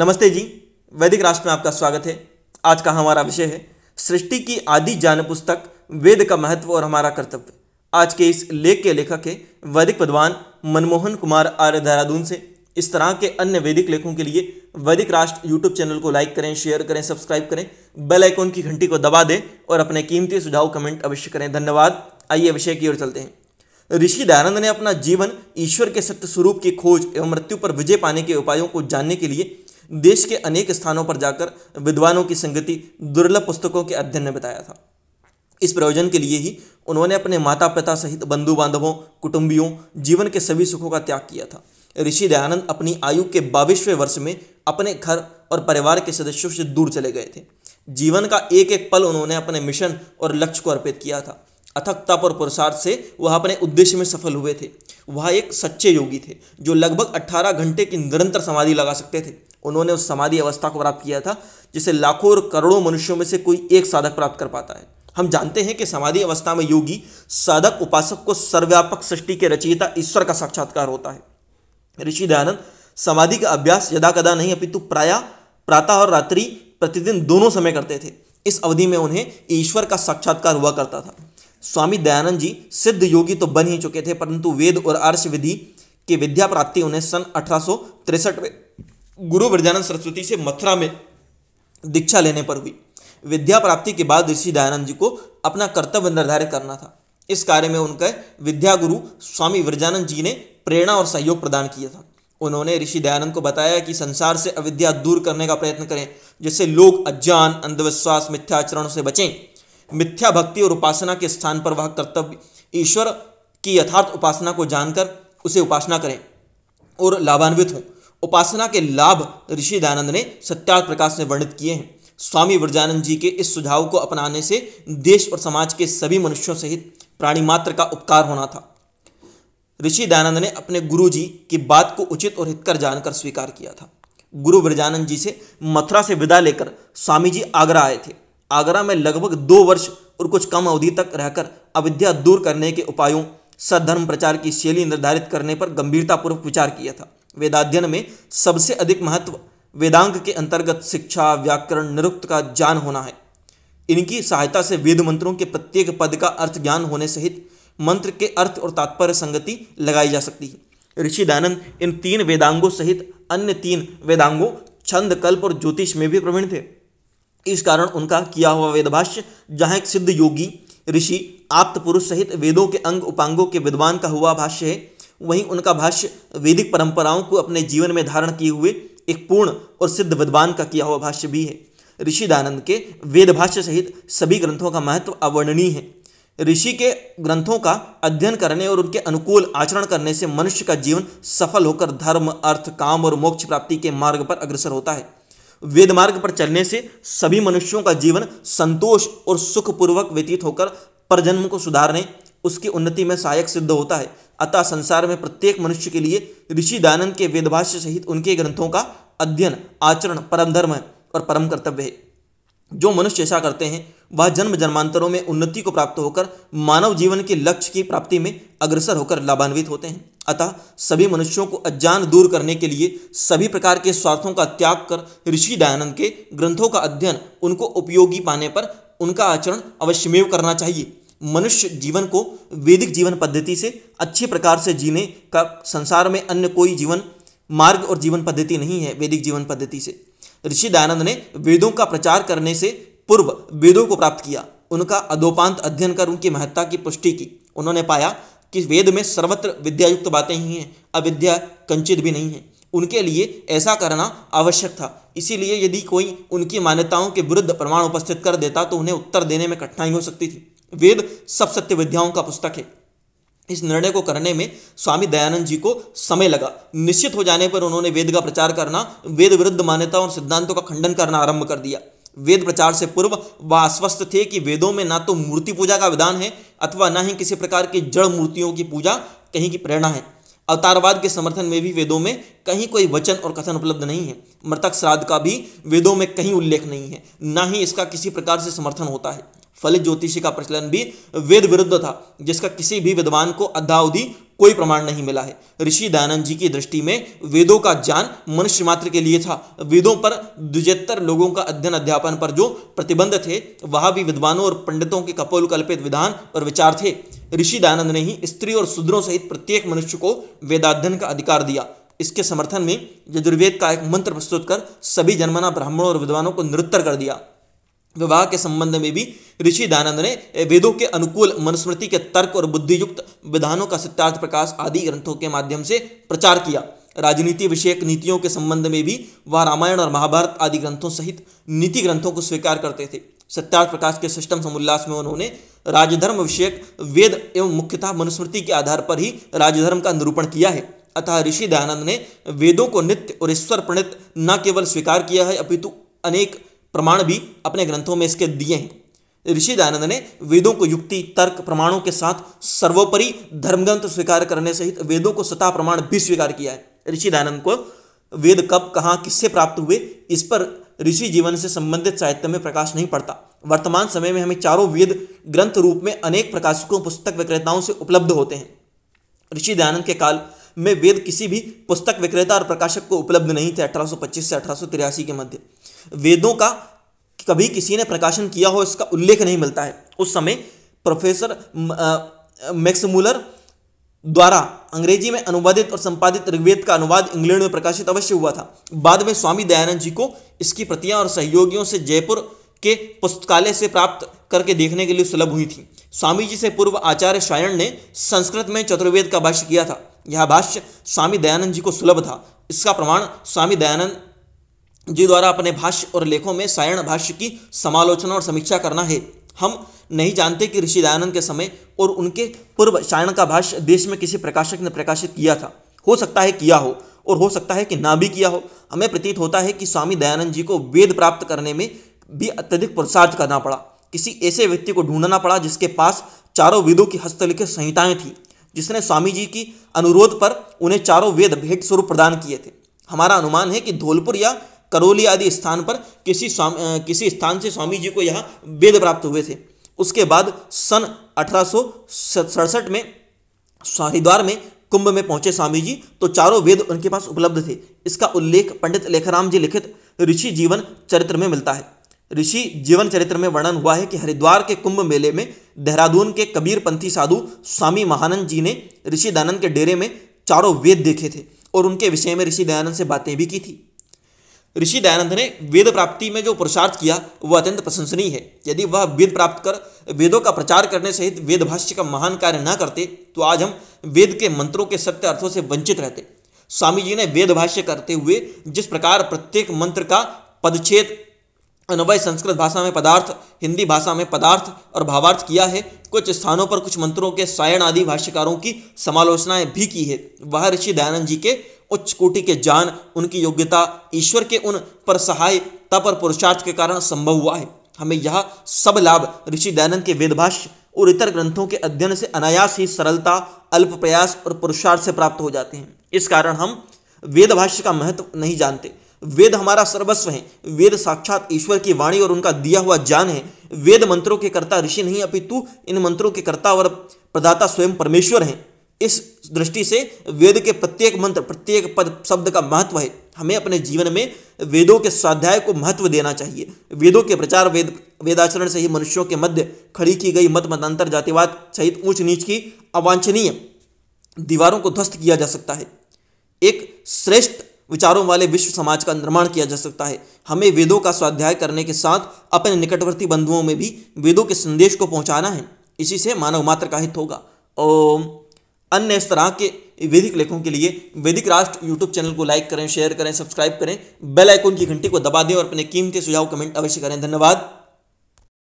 नमस्ते जी वैदिक राष्ट्र में आपका स्वागत है आज का हमारा विषय है सृष्टि की आदि ज्ञान पुस्तक वेद का महत्व और हमारा कर्तव्य आज के इस लेख के लेखक है वैदिक विद्वान मनमोहन कुमार आर्य देहरादून से इस तरह के अन्य वैदिक लेखों के लिए वैदिक राष्ट्र यूट्यूब चैनल को लाइक करें शेयर करें सब्सक्राइब करें बेल आइकॉन की घंटी को दबा दें और अपने कीमती सुझाव कमेंट अवश्य करें धन्यवाद आइए विषय की ओर चलते हैं ऋषि दयानंद ने अपना जीवन ईश्वर के सत्य स्वरूप की खोज एवं मृत्यु पर विजय पाने के उपायों को जानने के लिए देश के अनेक स्थानों पर जाकर विद्वानों की संगति दुर्लभ पुस्तकों के अध्ययन में बताया था इस प्रयोजन के लिए ही उन्होंने अपने माता पिता सहित बंधु बांधवों कुटुंबियों जीवन के सभी सुखों का त्याग किया था ऋषि दयानंद अपनी आयु के बाईसवें वर्ष में अपने घर और परिवार के सदस्यों से दूर चले गए थे जीवन का एक एक पल उन्होंने अपने मिशन और लक्ष्य को अर्पित किया था अथक तप और पुरुषार्थ से वह अपने उद्देश्य में सफल हुए थे वह एक सच्चे योगी थे जो लगभग 18 घंटे की निरंतर समाधि लगा सकते थे उन्होंने उस समाधि अवस्था को प्राप्त किया था जिसे लाखों और करोड़ों मनुष्यों में से कोई एक साधक प्राप्त कर पाता है हम जानते हैं कि समाधि अवस्था में योगी साधक उपासक को सर्वव्यापक सृष्टि के रचयिता ईश्वर का साक्षात्कार होता है ऋषि दयानंद समाधि का अभ्यास यदा कदा नहीं अपितु प्राय प्रातः और रात्रि प्रतिदिन दोनों समय करते थे इस अवधि में उन्हें ईश्वर का साक्षात्कार हुआ करता था स्वामी दयानंद जी सिद्ध योगी तो बन ही चुके थे परंतु वेद और आर्ष विधि की विद्या प्राप्ति उन्हें सन अठारह में गुरु ब्रजानंद सरस्वती से मथुरा में दीक्षा लेने पर हुई विद्या प्राप्ति के बाद ऋषि दयानंद जी को अपना कर्तव्य निर्धारित करना था इस कार्य में उनके विद्या गुरु स्वामी व्रजानंद जी ने प्रेरणा और सहयोग प्रदान किया था उन्होंने ऋषि दयानंद को बताया कि संसार से अविद्या दूर करने का प्रयत्न करें जिससे लोग अज्ञान अंधविश्वास मिथ्याचरण से बचें मिथ्या भक्ति और उपासना के स्थान पर वह कर्तव्य ईश्वर की यथार्थ उपासना को जानकर उसे उपासना करें और लाभान्वित हों उपासना के लाभ ऋषि दयानंद ने सत्यार्थ प्रकाश में वर्णित किए हैं स्वामी वृजानंद जी के इस सुझाव को अपनाने से देश और समाज के सभी मनुष्यों सहित प्राणी मात्र का उपकार होना था ऋषि दयानंद ने अपने गुरु जी की बात को उचित और हितकर जानकर स्वीकार किया था गुरु ब्रजानंद जी से मथुरा से विदा लेकर स्वामी जी आगरा आए थे आगरा में लगभग दो वर्ष और कुछ कम अवधि तक रहकर अविद्या दूर करने के उपायों सद्धर्म प्रचार की शैली निर्धारित करने पर गंभीरतापूर्वक विचार किया था वेदाध्ययन में सबसे अधिक महत्व वेदांग के अंतर्गत शिक्षा व्याकरण निरुक्त का ज्ञान होना है इनकी सहायता से वेद मंत्रों के प्रत्येक पद का अर्थ ज्ञान होने सहित मंत्र के अर्थ और तात्पर्य संगति लगाई जा सकती है ऋषि दानंद इन तीन वेदांगों सहित अन्य तीन वेदांगों छंद कल्प और ज्योतिष में भी प्रवीण थे इस कारण उनका किया हुआ वेदभाष्य जहाँ एक सिद्ध योगी ऋषि आप्त पुरुष सहित वेदों के अंग उपांगों के विद्वान का हुआ भाष्य है वहीं उनका भाष्य वैदिक परंपराओं को अपने जीवन में धारण किए हुए एक पूर्ण और सिद्ध विद्वान का किया हुआ भाष्य भी है दानंद के वेद भाष्य सहित सभी ग्रंथों का महत्व अवर्णनीय है ऋषि के ग्रंथों का अध्ययन करने और उनके अनुकूल आचरण करने से मनुष्य का जीवन सफल होकर धर्म अर्थ काम और मोक्ष प्राप्ति के मार्ग पर अग्रसर होता है वेद मार्ग पर चलने से सभी मनुष्यों का जीवन संतोष और सुखपूर्वक व्यतीत होकर परजन्म को सुधारने उसकी उन्नति में सहायक सिद्ध होता है अतः संसार में प्रत्येक मनुष्य के लिए ऋषि दानंद के वेदभाष्य सहित उनके ग्रंथों का अध्ययन आचरण परम धर्म और परम कर्तव्य है जो मनुष्य ऐसा करते हैं वह जन्म जन्मांतरों में उन्नति को प्राप्त होकर मानव जीवन के लक्ष्य की प्राप्ति में अग्रसर होकर लाभान्वित होते हैं अतः सभी मनुष्यों को अज्ञान दूर करने के लिए सभी प्रकार के स्वार्थों का त्याग कर ऋषि दयानंद के ग्रंथों का अध्ययन उनको उपयोगी पाने पर उनका आचरण अवश्यमेव करना चाहिए मनुष्य जीवन को वैदिक जीवन पद्धति से अच्छे प्रकार से जीने का संसार में अन्य कोई जीवन मार्ग और जीवन पद्धति नहीं है वैदिक जीवन पद्धति से ऋषि दयानंद ने वेदों का प्रचार करने से पूर्व वेदों को प्राप्त किया उनका अधोपांत अध्ययन कर उनकी महत्ता की पुष्टि की उन्होंने पाया कि वेद में सर्वत्र विद्यायुक्त बातें ही हैं अविद्या कंचित भी नहीं है उनके लिए ऐसा करना आवश्यक था इसीलिए यदि कोई उनकी मान्यताओं के विरुद्ध प्रमाण उपस्थित कर देता तो उन्हें उत्तर देने में कठिनाई हो सकती थी वेद सब सत्य विद्याओं का पुस्तक है इस निर्णय को करने में स्वामी दयानंद जी को समय लगा निश्चित हो जाने पर उन्होंने वेद का प्रचार करना वेद विरुद्ध मान्यता और सिद्धांतों का खंडन करना आरंभ कर दिया वेद प्रचार से पूर्व वह आश्वस्त थे कि वेदों में ना तो मूर्ति पूजा का विधान है अथवा ना ही किसी प्रकार की जड़ मूर्तियों की पूजा कहीं की प्रेरणा है अवतारवाद के समर्थन में भी वेदों में कहीं कोई वचन और कथन उपलब्ध नहीं है मृतक श्राद्ध का भी वेदों में कहीं उल्लेख नहीं है ना ही इसका किसी प्रकार से समर्थन होता है फलित ज्योतिषी का प्रचलन भी वेद विरुद्ध था जिसका किसी भी विद्वान को अद्धावधि कोई प्रमाण नहीं मिला है ऋषि दयानंद जी की दृष्टि में वेदों का ज्ञान मनुष्य मात्र के लिए था वेदों पर द्विजहत्तर लोगों का अध्ययन अध्यापन पर जो प्रतिबंध थे वह भी विद्वानों और पंडितों के कपोल कल्पित विधान और विचार थे ऋषि दयानंद ने ही स्त्री और शूद्रों सहित प्रत्येक मनुष्य को वेदाध्ययन का अधिकार दिया इसके समर्थन में यजुर्वेद का एक मंत्र प्रस्तुत कर सभी जन्मना ब्राह्मणों और विद्वानों को निरुत्तर कर दिया विवाह के संबंध में भी ऋषि दानंद ने वेदों के अनुकूल मनुस्मृति के तर्क और बुद्धियुक्त विधानों का सिद्धार्थ प्रकाश आदि ग्रंथों के माध्यम से प्रचार किया राजनीति विषयक नीतियों के संबंध में भी वह रामायण और महाभारत आदि ग्रंथों सहित नीति ग्रंथों को स्वीकार करते थे सत्यार्थ प्रकाश के सिस्टम समुल्लास में उन्होंने राजधर्म विषयक वेद एवं मुख्यतः मनुस्मृति के आधार पर ही राजधर्म का निरूपण किया है अतः ऋषि दयानंद ने वेदों को नित्य और ईश्वर प्रणित न केवल स्वीकार किया है अपितु अनेक प्रमाण भी अपने ग्रंथों में इसके दिए हैं ऋषि दयानंद ने वेदों को युक्ति तर्क प्रमाणों के साथ सर्वोपरि धर्मग्रंथ स्वीकार करने सहित वेदों को सता प्रमाण भी स्वीकार किया है ऋषि दयानंद को वेद कब कहाँ किससे प्राप्त हुए इस पर ऋषि जीवन से संबंधित साहित्य में प्रकाश नहीं पड़ता वर्तमान समय में हमें चारों वेद ग्रंथ रूप में अनेक प्रकाशकों पुस्तक विक्रेताओं से उपलब्ध होते हैं ऋषि दयानंद के काल में वेद किसी भी पुस्तक विक्रेता और प्रकाशक को उपलब्ध नहीं थे अठारह से अठारह के मध्य वेदों का कभी किसी ने प्रकाशन किया हो इसका उल्लेख नहीं मिलता है उस समय प्रोफेसर मैक्समूलर द्वारा अंग्रेजी में अनुवादित और संपादित ऋग्वेद का अनुवाद इंग्लैंड में प्रकाशित अवश्य हुआ था बाद में स्वामी दयानंद जी को इसकी प्रतियां और सहयोगियों से जयपुर के पुस्तकालय से प्राप्त करके देखने के लिए सुलभ हुई थी स्वामी जी से पूर्व आचार्य शायण ने संस्कृत में चतुर्वेद का भाष्य किया था यह भाष्य स्वामी दयानंद जी को सुलभ था इसका प्रमाण स्वामी दयानंद जी द्वारा अपने भाष्य और लेखों में सायण भाष्य की समालोचना और समीक्षा करना है हम नहीं जानते कि ऋषि दयानंद के समय और उनके पूर्व सायण का भाष्य देश में किसी प्रकाशक ने प्रकाशित किया था हो सकता है किया हो और हो सकता है कि ना भी किया हो हमें प्रतीत होता है कि स्वामी दयानंद जी को वेद प्राप्त करने में भी अत्यधिक पुरुषार्थ करना पड़ा किसी ऐसे व्यक्ति को ढूंढना पड़ा जिसके पास चारों वेदों की हस्तलिखित संहिताएं थीं जिसने स्वामी जी की अनुरोध पर उन्हें चारों वेद भेंट स्वरूप प्रदान किए थे हमारा अनुमान है कि धौलपुर या करौली आदि स्थान पर किसी किसी स्थान से स्वामी जी को यहाँ वेद प्राप्त हुए थे उसके बाद सन अठारह में हरिद्वार में कुंभ में पहुंचे स्वामी जी तो चारों वेद उनके पास उपलब्ध थे इसका उल्लेख पंडित लेखराम जी लिखित ऋषि जीवन चरित्र में मिलता है ऋषि जीवन चरित्र में वर्णन हुआ है कि हरिद्वार के कुंभ मेले में देहरादून के कबीरपंथी साधु स्वामी महानंद जी ने ऋषि दानंद के डेरे में चारों वेद देखे थे और उनके विषय में ऋषि दयानंद से बातें भी की थी ऋषि दयानंद ने वेद प्राप्ति में जो पुरुषार्थ किया वह अत्यंत प्रशंसनीय है यदि वह वेद प्राप्त कर वेदों का प्रचार करने सहित वेद भाष्य का महान कार्य न करते तो आज हम वेद के मंत्रों के सत्य अर्थों से वंचित रहते स्वामी जी ने वेद भाष्य करते हुए जिस प्रकार प्रत्येक मंत्र का पदच्छेद अनवय संस्कृत भाषा में पदार्थ हिंदी भाषा में पदार्थ और भावार्थ किया है कुछ स्थानों पर कुछ मंत्रों के सायण आदि भाष्यकारों की समालोचनाएं भी की है वह ऋषि दयानंद जी के उच्च कोटि के ज्ञान उनकी योग्यता ईश्वर के उन पर सहाय तप और पुरुषार्थ के कारण संभव हुआ है हमें यह सब लाभ ऋषि दयानंद के वेदभाष्य और इतर ग्रंथों के अध्ययन से अनायास ही सरलता अल्प प्रयास और पुरुषार्थ से प्राप्त हो जाते हैं इस कारण हम वेदभाष्य का महत्व नहीं जानते वेद हमारा सर्वस्व है वेद साक्षात ईश्वर की वाणी और उनका दिया हुआ ज्ञान है वेद मंत्रों के कर्ता ऋषि नहीं अपितु इन मंत्रों के कर्ता और प्रदाता स्वयं परमेश्वर हैं इस दृष्टि से वेद के प्रत्येक मंत्र प्रत्येक पद शब्द का महत्व है हमें अपने जीवन में वेदों के स्वाध्याय को महत्व देना चाहिए वेदों के प्रचार वेद वेदाचरण से ही मनुष्यों के मध्य खड़ी की गई मत मतांतर जातिवाद सहित ऊंच नीच की अवांछनीय दीवारों को ध्वस्त किया जा सकता है एक श्रेष्ठ विचारों वाले विश्व समाज का निर्माण किया जा सकता है हमें वेदों का स्वाध्याय करने के साथ अपने निकटवर्ती बंधुओं में भी वेदों के संदेश को पहुंचाना है इसी से मानव मात्र का हित होगा ओम अन्य इस तरह के वैदिक लेखों के लिए वैदिक राष्ट्र यूट्यूब चैनल को लाइक करें शेयर करें सब्सक्राइब करें बेल आइकन की घंटी को दबा दें और अपने कीमती सुझाव कमेंट अवश्य करें धन्यवाद